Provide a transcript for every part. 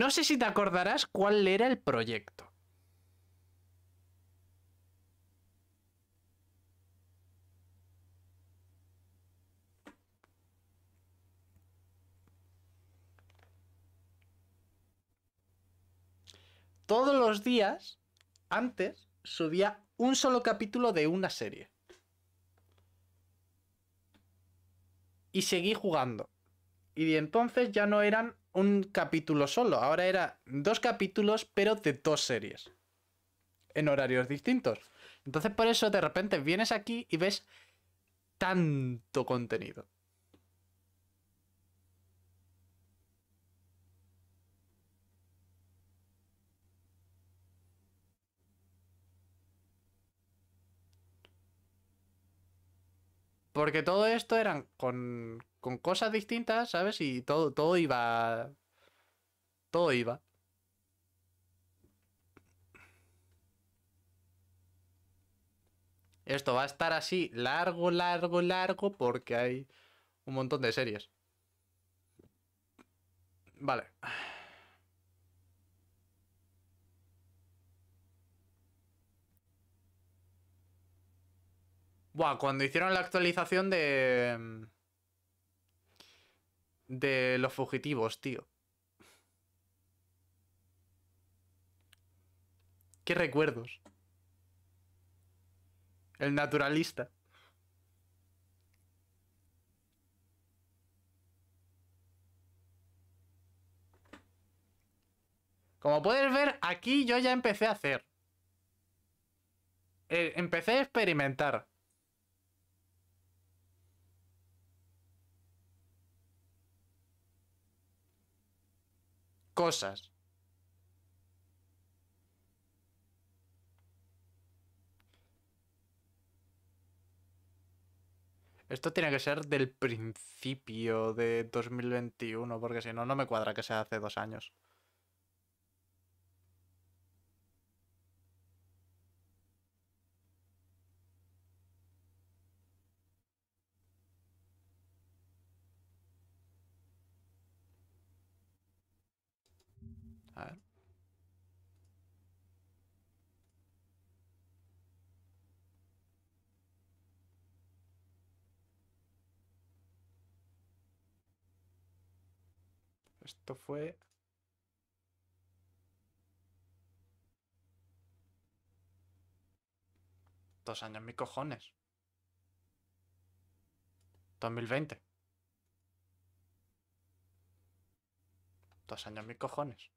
No sé si te acordarás cuál era el proyecto. Todos los días, antes, subía un solo capítulo de una serie. Y seguí jugando. Y de entonces ya no eran un capítulo solo, ahora era dos capítulos pero de dos series. En horarios distintos. Entonces por eso de repente vienes aquí y ves tanto contenido. Porque todo esto eran con con cosas distintas, ¿sabes? Y todo, todo iba. Todo iba. Esto va a estar así largo, largo, largo, porque hay un montón de series. Vale. Buah, cuando hicieron la actualización de de los fugitivos, tío. Qué recuerdos. El naturalista. Como puedes ver, aquí yo ya empecé a hacer. Eh, empecé a experimentar. cosas. Esto tiene que ser del principio de 2021, porque si no, no me cuadra que sea hace dos años. Esto fue... Dos años, mi cojones. 2020. Dos años, mi cojones.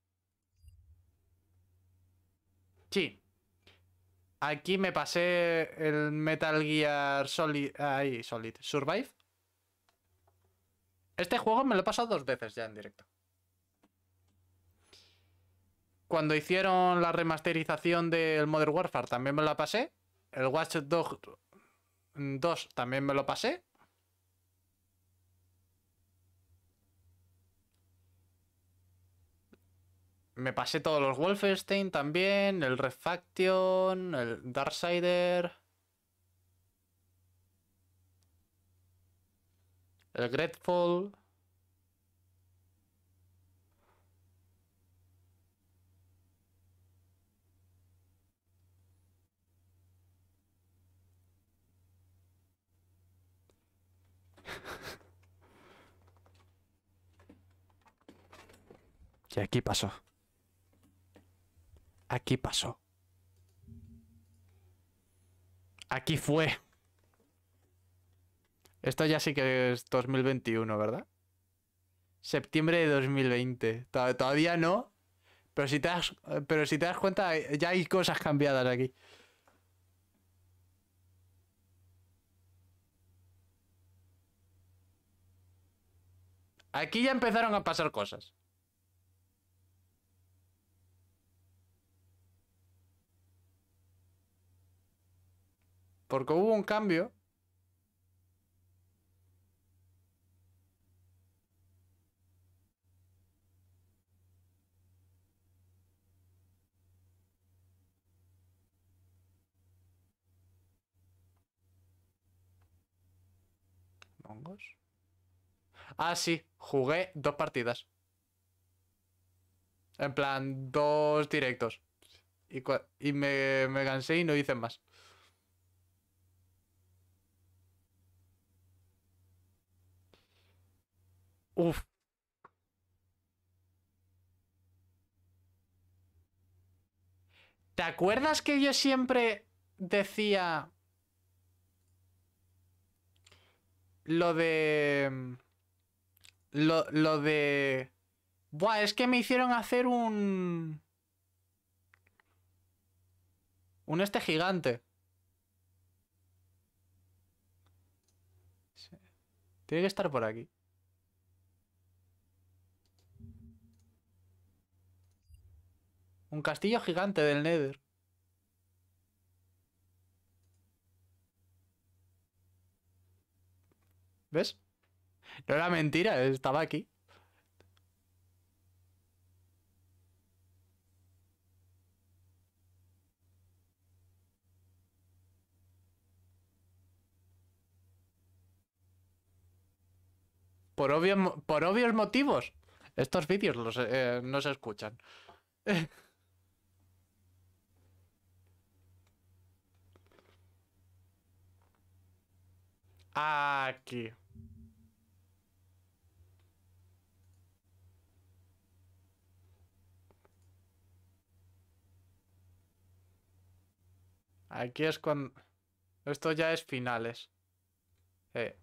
Sí. Aquí me pasé el Metal Gear Solid... Ahí, Solid. Survive. Este juego me lo he pasado dos veces ya en directo. Cuando hicieron la remasterización del Modern Warfare también me la pasé. El Watch Dogs 2 también me lo pasé. me pasé todos los Wolfenstein también, el Refaction, el Darksider. El Grateful. y aquí pasó. Aquí pasó. Aquí fue. Esto ya sí que es 2021, ¿verdad? Septiembre de 2020. Todavía no. Pero si te das, pero si te das cuenta, ya hay cosas cambiadas aquí. Aquí ya empezaron a pasar cosas. Porque hubo un cambio. Ah, sí, jugué dos partidas. En plan, dos directos. Y, me, me cansé y no hice más. Uf. ¿Te acuerdas que yo siempre decía lo de... Mm, lo, lo de... Buah, es que me hicieron hacer un... Un este gigante. Tiene que estar por aquí. Un castillo gigante del Nether. ¿Ves? No era mentira, estaba aquí. Por, obvio, por obvios motivos. Estos vídeos eh, no se escuchan. Aquí. Aquí es cuando... Esto ya es finales. Eh,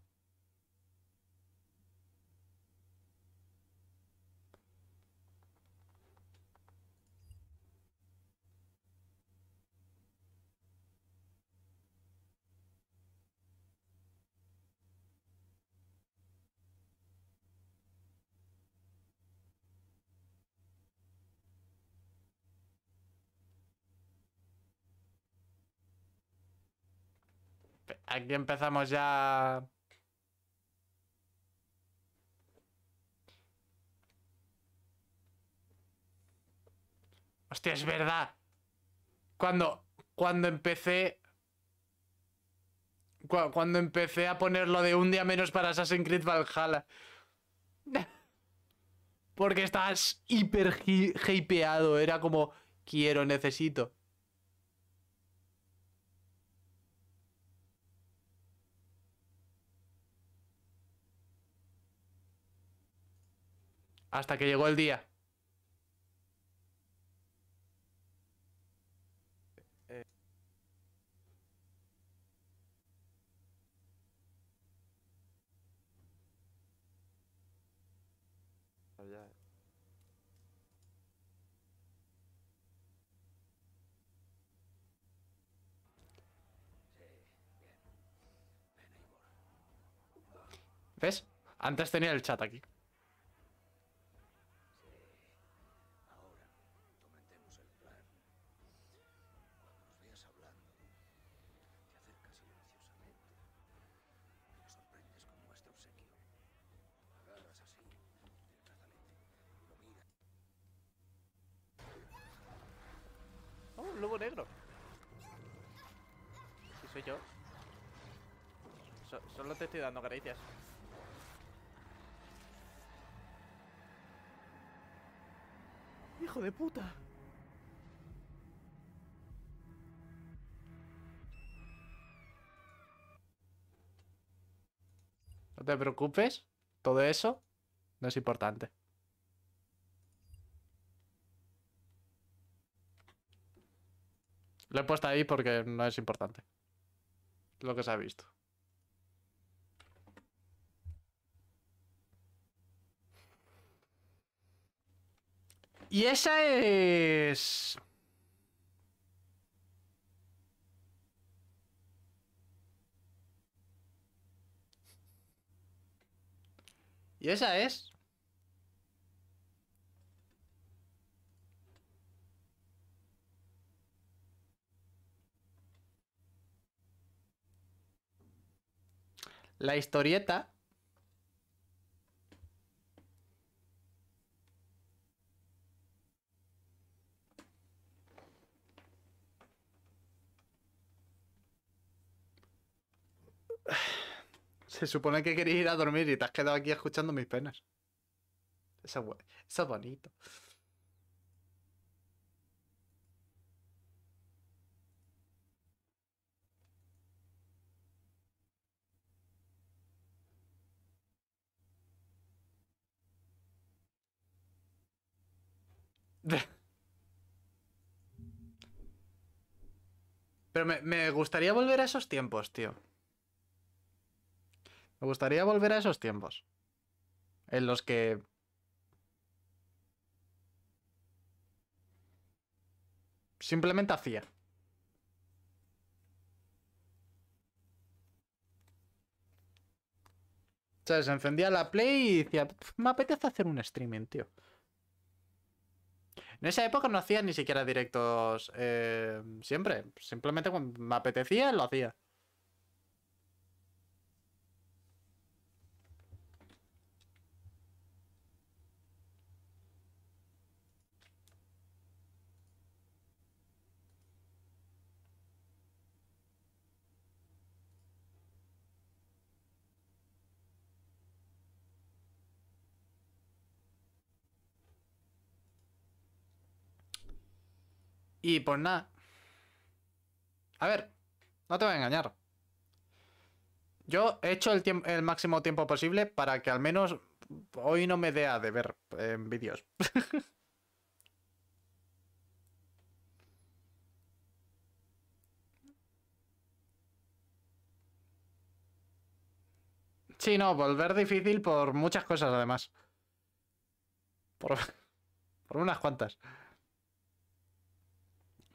Aquí empezamos ya... Hostia, es verdad. Cuando, cuando empecé... cuando empecé a ponerlo de un día menos para Assassin's Creed Valhalla. Porque estás hiper hypeado. Era como, quiero, necesito. hasta que llegó el día. ¿Ves? Antes tenía el chat aquí. soy yo. solo te estoy dando gracias. ¡Hijo de puta! No te preocupes, todo eso no es importante. Lo he puesto ahí porque no es importante. Lo que se ha visto. Y esa es... Y esa es la historieta Se supone que queréis ir a dormir y te has quedado aquí escuchando mis penas. Eso, eso es bonito. Pero me, gustaría volver a esos tiempos, tío. Me gustaría volver a esos tiempos. En los que Simplemente hacía. O sea, se encendía la play y decía, me apetece hacer un streaming, tío. En esa época no hacía ni siquiera directos eh, siempre. Simplemente cuando me apetecía, lo hacía. Y pues nada. A ver, no te voy a engañar. Yo he hecho el, el máximo tiempo posible para que al menos hoy no me dé a ver en eh, vídeos. sí, no, volver difícil por muchas cosas además. Por, por unas cuantas.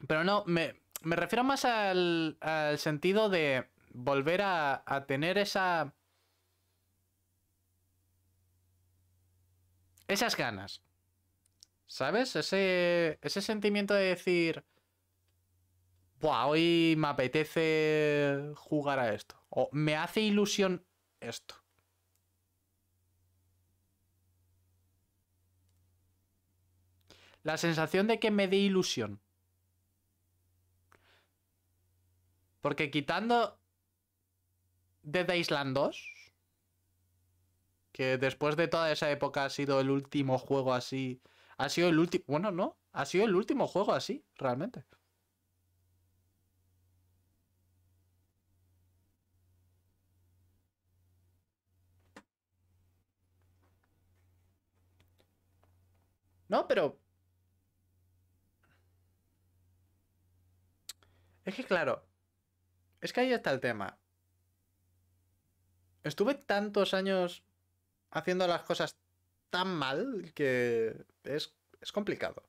Pero no, me, refiero más al, sentido de volver a, a tener esa... Esas ganas. ¿Sabes? Ese, ese sentimiento de decir... Buah, hoy me apetece jugar a esto. O me hace ilusión esto. La sensación de que me dé ilusión. Porque quitando Dead Island 2, que después de toda esa época ha sido el último juego así. Ha sido el último. Bueno, no. Ha sido el último juego así, realmente. No, pero. Es que claro. Es que ahí está el tema. Estuve tantos años haciendo las cosas tan mal que es, complicado.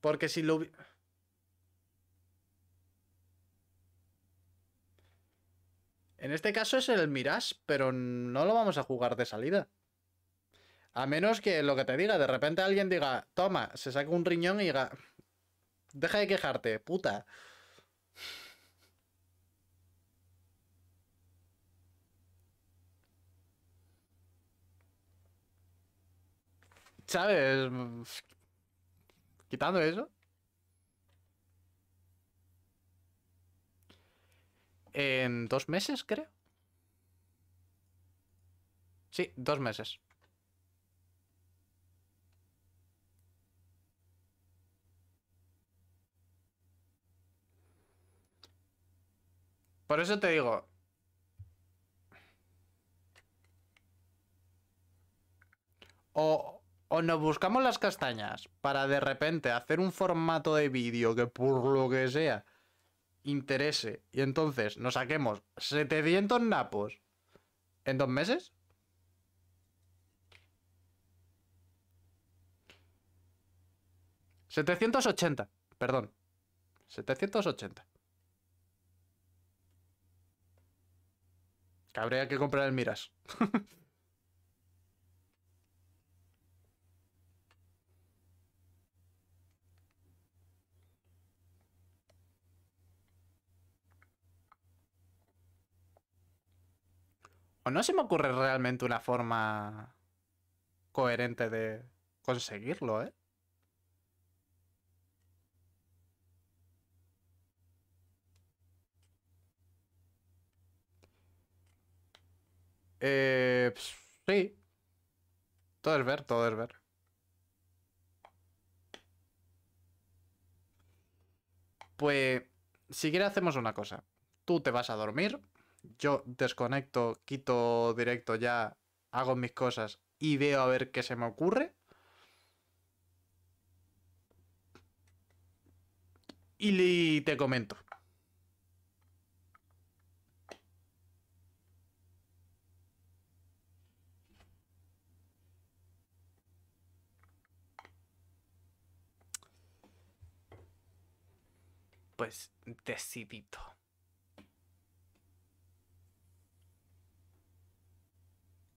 Porque si lo... En este caso es el Mirage, pero no lo vamos a jugar de salida. A menos que lo que te diga, de repente alguien diga, toma, se saca un riñón y diga, Deja de quejarte, puta. ¿Sabes? Quitando eso. En dos meses, creo. Sí, dos meses. Por eso te digo. O, o nos buscamos las castañas para de repente hacer un formato de vídeo que por lo que sea interese y entonces nos saquemos 700 napos en dos meses. ¿780? Perdón. 780. Que habría que comprar el Miras. O no se me ocurre realmente una forma coherente de conseguirlo, ¿eh? Eh, pues, sí. Todo es ver, todo es ver. Pues, si quieres hacemos una cosa. Tú te vas a dormir, yo desconecto, quito directo ya, hago mis cosas y veo a ver qué se me ocurre. Y te comento. pues decidito.